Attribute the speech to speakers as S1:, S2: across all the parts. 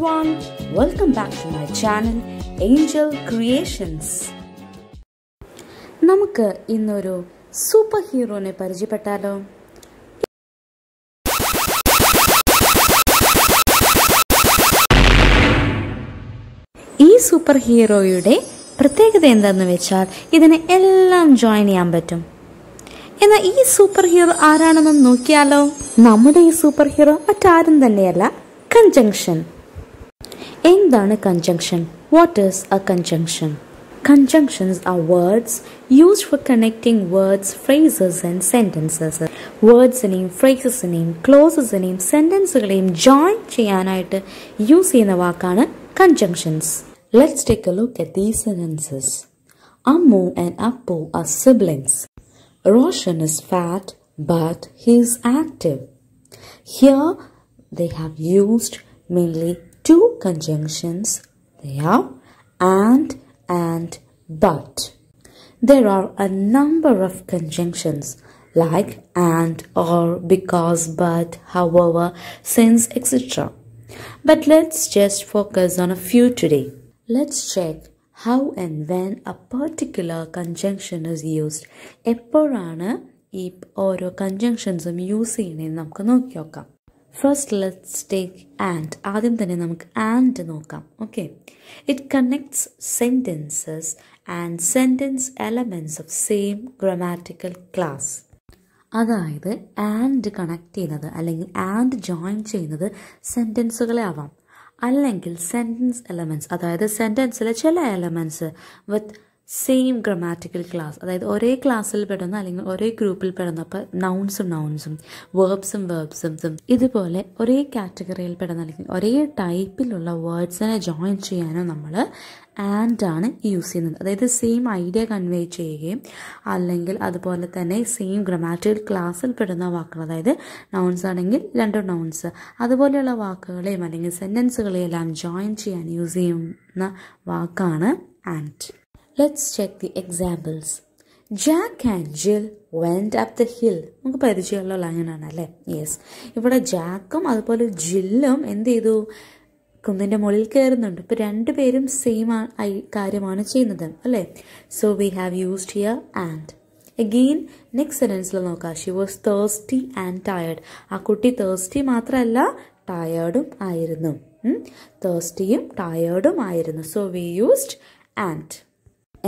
S1: everyone, welcome back to my channel Angel Creations. നമുക്ക് ഇന്നൊരു super ഹീറോനെ പരിചയപ്പെട്ടാലോ ഈ സൂപ്പർ ഹീറോയുടെ പ്രത്യേകത എന്തെന്ന് വെച്ചാൽ ഇതിനെ എല്ലാം ജോയിൻ ചെയ്യാൻ പറ്റും എന്നാൽ ഈ സൂപ്പർ ഹീറോ ആരാണെന്ന് നോക്കിയാലോ നമ്മുടെ ഈ സൂപ്പർ ഹീറോ മറ്റാരും തന്നെയല്ല കൺജങ്ഷൻ എന്താണ് conjunction what is a conjunction Conjunctions are words used for connecting words, phrases and sentences. വേർഡ്സിനെയും ഫ്രേസസിനെയും ക്ലോസസിനെയും സെൻറ്റൻസുകളെയും ജോയിൻ ചെയ്യാനായിട്ട് യൂസ് ചെയ്യുന്ന വാക്കാണ് conjunctions let's take a look at these sentences Ammu and Appu are siblings Roshan is fat but he is active here they have used mainly two conjunctions they are and and but. There are a number of conjunctions like and or because but however since etc. But let's just focus on a few today. Let's check how and when a particular conjunction is used. എപ്പോഴാണ് ഈ ഓരോ കൺജങ്ഷൻസും use ചെയ്യണേന്ന് നമുക്ക് നോക്കി നോക്കാം first let's take and ആദ്യം തന്നെ നമുക്ക് and നോക്കാം okay it connects sentences and sentence elements of same grammatical class അതായത് ആൻഡ് കണക്ട് ചെയ്യുന്നത് അല്ലെങ്കിൽ ആൻഡ് ജോയിൻ ചെയ്യുന്നത് സെൻറ്റൻസുകളെ ആവാം അല്ലെങ്കിൽ സെൻറ്റൻസ് എലമെൻറ്റ്സ് അതായത് സെൻറ്റൻസിലെ ചില elements with same grammatical class അതായത് ഒരേ ക്ലാസ്സിൽ പെടുന്ന അല്ലെങ്കിൽ ഒരേ ഗ്രൂപ്പിൽ പെടുന്ന അപ്പോൾ നൗൺസും നൗൺസും വേർബ്സും വേർബ്സും ഇതുപോലെ ഒരേ കാറ്റഗറിയിൽ പെടുന്ന അല്ലെങ്കിൽ ഒരേ ടൈപ്പിലുള്ള വേർഡ്സിനെ ജോയിൻ ചെയ്യാനോ നമ്മൾ ആൻഡ് ആണ് യൂസ് ചെയ്യുന്നത് അതായത് സെയിം ഐഡിയ കൺവേ ചെയ്യുകയും അല്ലെങ്കിൽ അതുപോലെ തന്നെ സെയിം ഗ്രമാറ്റിക്കൽ ക്ലാസ്സിൽ പെടുന്ന വാക്കുകൾ അതായത് നൗൺസ് ആണെങ്കിൽ രണ്ട് നൗൺസ് അതുപോലെയുള്ള വാക്കുകളെയും അല്ലെങ്കിൽ സെൻറ്റൻസുകളെയെല്ലാം ജോയിൻ ചെയ്യാൻ യൂസ് ചെയ്യുന്ന വാക്കാണ് and let's check the examples Jack and Jill went up the hill നമുക്ക് പരിചയമുള്ള ലൈനാണ് അല്ലേ യെസ് ഇവിടെ ജാക്കും അതുപോലെ ജില്ലും എന്ത് ചെയ്തു കുന്നിൻ്റെ മുകളിൽ കയറുന്നുണ്ട് ഇപ്പോൾ രണ്ടുപേരും സെയിം ഐ കാര്യമാണ് ചെയ്യുന്നത് അല്ലേ so we have used here and again next സെൻറ്റൻസിൽ നോക്കാം she was thirsty and tired ആ കുട്ടി തേഴ്സ്റ്റി മാത്രമല്ല ടയേർഡും ആയിരുന്നു തേഴ്സ്റ്റിയും ടയേർഡും ആയിരുന്നു so we used and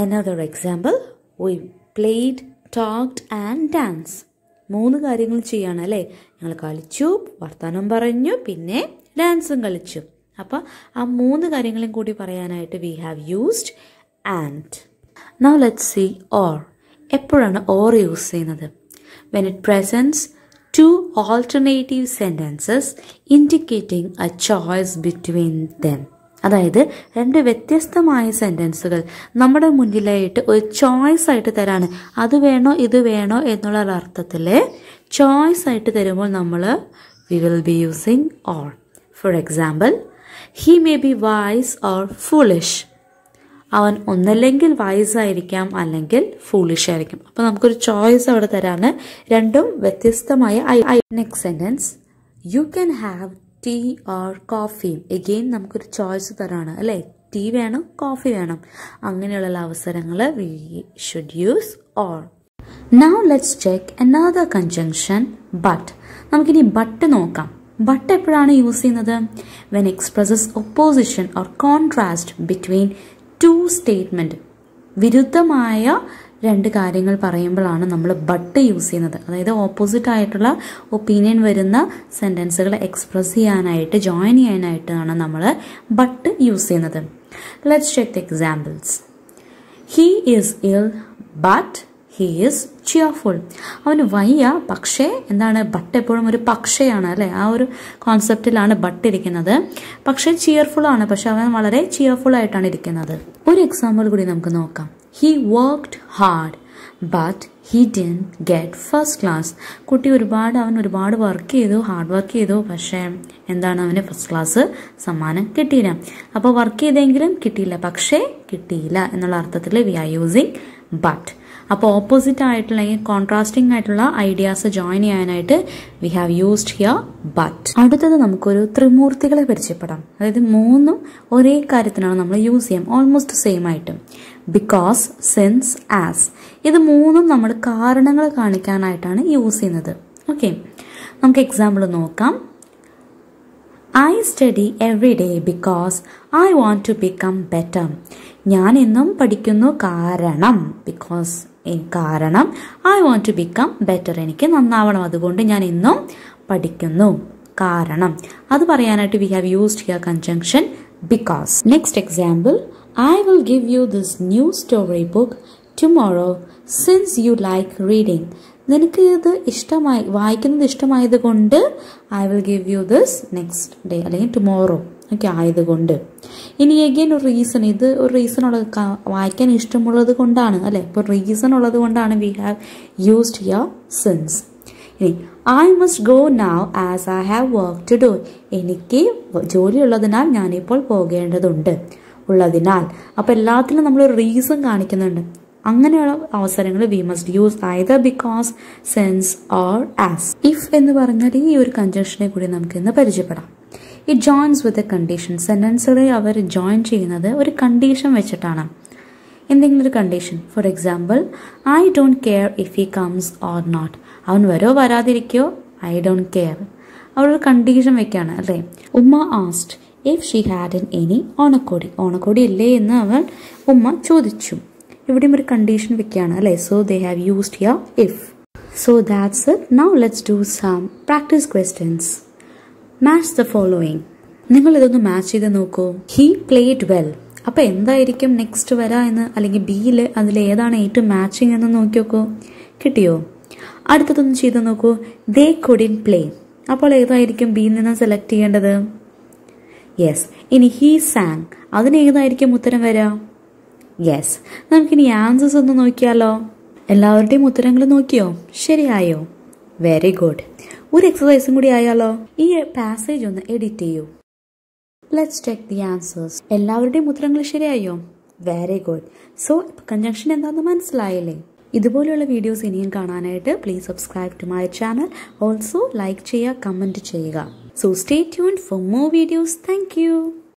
S1: Another example we played talked and dance മൂന്ന് കാര്യങ്ങൾ ചെയ്യണം അല്ലേ ഞങ്ങൾ കളിച്ചു വർത്തമാനം പറഞ്ഞു പിന്നെ ഡാൻസും കളിച്ചു അപ്പോൾ ആ മൂന്ന് കാര്യങ്ങളും കൂടി പറയാനായിട്ട് we have used and now let see or എപ്പോഴാണ് ഓർ യൂസ് ചെയ്യുന്നത് when it presents two alternative sentences indicating a choice between them അതായത് രണ്ട് വ്യത്യസ്തമായ സെൻറ്റൻസുകൾ നമ്മുടെ മുന്നിലായിട്ട് ഒരു ചോയ്സ് ആയിട്ട് തരാണ് അത് വേണോ ഇത് വേണോ എന്നുള്ള അർത്ഥത്തിൽ ചോയ്സ് ആയിട്ട് തരുമ്പോൾ നമ്മൾ we will be using or for example he may be wise or foolish അവൻ ഒന്നല്ലെങ്കിൽ വൈസ് ആയിരിക്കാം അല്ലെങ്കിൽ ഫൂളിഷ് ആയിരിക്കും അപ്പോൾ നമുക്കൊരു ചോയ്സ് അവിടെ തരാണ് രണ്ടും വ്യത്യസ്തമായ next sentence you can have tea or കോഫിയും എഗെയിൻ നമുക്കൊരു ചോയ്സ് തരാണ് അല്ലേ ടീ വേണം കോഫി വേണം അങ്ങനെയുള്ള അവസരങ്ങൾ we should use all now let's check another conjunction but നമുക്കിനി ബട്ട് നോക്കാം ബട്ട് എപ്പോഴാണ് യൂസ് ചെയ്യുന്നത് when expresses opposition or contrast between two statement വിരുദ്ധമായ രണ്ട് കാര്യങ്ങൾ പറയുമ്പോഴാണ് നമ്മൾ ബട്ട് യൂസ് ചെയ്യുന്നത് അതായത് ഓപ്പോസിറ്റ് ആയിട്ടുള്ള ഒപ്പീനിയൻ വരുന്ന സെൻറ്റൻസുകൾ എക്സ്പ്രസ് ചെയ്യാനായിട്ട് ജോയിൻ ചെയ്യാനായിട്ടാണ് നമ്മൾ ബട്ട് യൂസ് ചെയ്യുന്നത് let's check the examples he is ill but he is cheerful അവന് വയ്യ പക്ഷേ എന്താണ് ബട്ട് എപ്പോഴും ഒരു പക്ഷയാണ് അല്ലേ ആ ഒരു കോൺസെപ്റ്റിലാണ് ബട്ട് ഇരിക്കുന്നത് പക്ഷേ ചിയർഫുൾ ആണ് പക്ഷെ അവൻ വളരെ ചിയർഫുൾ ആയിട്ടാണ് ഇരിക്കുന്നത് ഒരു എക്സാമ്പിൾ കൂടി നമുക്ക് നോക്കാം he worked hard but he didn't get first class കുട്ടി ഒരുപാട് അവൻ ഒരുപാട് വർക്ക് ചെയ്തു ഹാർഡ് വർക്ക് ചെയ്തു പക്ഷേ എന്താണ് അവന് ഫസ്റ്റ് ക്ലാസ് സമ്മാനം കിട്ടിയില്ല അപ്പോൾ വർക്ക് ചെയ്തെങ്കിലും കിട്ടിയില്ല പക്ഷേ കിട്ടിയില്ല എന്നുള്ള അർത്ഥത്തിൽ വി ആർ യൂസിങ് ബട്ട് അപ്പോൾ ഓപ്പോസിറ്റ് ആയിട്ടുള്ള അല്ലെങ്കിൽ കോൺട്രാസ്റ്റിംഗ് ആയിട്ടുള്ള ഐഡിയാസ് ജോയിൻ ചെയ്യാനായിട്ട് we have used here but അടുത്തത് നമുക്കൊരു ത്രിമൂർത്തികളെ പരിചയപ്പെടാം അതായത് മൂന്നും ഒരേ കാര്യത്തിനാണ് നമ്മൾ യൂസ് ചെയ്യാം ഓൾമോസ്റ്റ് സെയിം ആയിട്ടും ബിക്കോസ് സിൻസ് ആസ് ഇത് മൂന്നും നമ്മൾ കാരണങ്ങൾ കാണിക്കാനായിട്ടാണ് യൂസ് ചെയ്യുന്നത് ഓക്കെ നമുക്ക് എക്സാമ്പിൾ നോക്കാം I study every day because I want to become better ഞാൻ എന്നും പഠിക്കുന്നു കാരണം ബിക്കോസ് കാരണം I want to become better എനിക്ക് നന്നാവണം അതുകൊണ്ട് ഞാൻ എന്നും പഠിക്കുന്നു കാരണം അത് പറയാനായിട്ട് we have used here conjunction because next example I will give you this new storybook tomorrow since you like reading. നിനക്ക് ഇത് ഇഷ്ടമായി വായിക്കുന്നത് ഇഷ്ടമായത് കൊണ്ട് I will give you this next day അല്ലെങ്കിൽ ടുമോറോ ഒക്കെ ആയതുകൊണ്ട് ഇനി എഗെയിൻ ഒരു റീസൺ ഇത് ഒരു റീസൺ ഉള്ള വായിക്കാൻ ഇഷ്ടമുള്ളത് കൊണ്ടാണ് അല്ലെ ഇപ്പൊ റീസൺ ഉള്ളത് കൊണ്ടാണ് we have used your since ഇനി I must go now as I have work to do എനിക്ക് ജോലി ഉള്ളതിനാൽ ഞാനിപ്പോൾ പോകേണ്ടതുണ്ട് ഉള്ളതിനാൽ അപ്പോൾ എല്ലാത്തിനും ഒരു റീസൺ കാണിക്കുന്നുണ്ട് അങ്ങനെയുള്ള അവസരങ്ങൾ we must use either because since or as if എന്ന് പറഞ്ഞാൽ ഈ ഒരു കഞ്ചക്ഷനെ കൂടി നമുക്ക് ഇന്ന് പരിചയപ്പെടാം ഈ ജോയിൻസ് വിത്ത് എ കണ്ടീഷൻ സെൻറ്റൻസുകളെ അവർ ജോയിൻ ചെയ്യുന്നത് ഒരു കണ്ടീഷൻ വെച്ചിട്ടാണ് എന്തെങ്കിലും ഒരു condition for example I don't care if he comes or not അവൻ വരോ വരാതിരിക്കോ ഐ ഡോണ്ട് കെയർ അവിടെ ഒരു കണ്ടീഷൻ വെക്കാണ് അല്ലേ ഉമ്മ asked if she hadn't any onakkodi ഓണക്കോടി ഇല്ലേ എന്ന് അവൾ ഉമ്മ ചോദിച്ചു ഇവിടെയും ഒരു കണ്ടീഷൻ വെക്കുകയാണ് അല്ലേ so they have used here if so that's it now let's do some practice questions match the following നിങ്ങൾ ഇതൊന്ന് മാച്ച് ചെയ്ത് നോക്കൂ ഹി പ്ലേഡ് വെൽ അപ്പൊ എന്തായിരിക്കും നെക്സ്റ്റ് വരാ എന്ന് അല്ലെങ്കിൽ ബിയിൽ അതിൽ ഏതാണ് ഏറ്റവും മാച്ചിങ് എന്ന് നോക്കി നോക്കൂ കിട്ടിയോ അടുത്തതൊന്ന് ചെയ്ത് നോക്കൂ ദേ കുഡിൻ പ്ലേ അപ്പോൾ ഏതായിരിക്കും ബിയിൽ നിന്ന് സെലക്ട് ചെയ്യേണ്ടത് യെസ് ഇനി ഹീ സാങ് അതിന് ഏതായിരിക്കും ഉത്തരം വരിക യെസ് നമുക്കിനി ആൻസേഴ്സ് ഒന്ന് നോക്കിയാലോ എല്ലാവരുടെയും ഉത്തരങ്ങൾ നോക്കിയോ ശരിയായോ വെരി ഗുഡ് ഒരു എക്സസൈസും കൂടി ആയാലോ ഈ പാസേജ് ഒന്ന് എഡിറ്റ് ചെയ്യൂ ലെറ്റ്സ് ചെക്ക് ദി ആൻസേഴ്സ് എല്ലാവരുടെയും ഉത്തരങ്ങൾ ശരിയായോ വെരി ഗുഡ് സോ ഇപ്പം കഞ്ചങ്ഷൻ എന്താണെന്ന് മനസ്സിലായില്ലേ ഇതുപോലെയുള്ള വീഡിയോസ് ഇനിയും കാണാനായിട്ട് please subscribe to my channel also like ചെയ്യുക കമൻറ്റ് ചെയ്യുക So stay tuned for more videos. Thank you.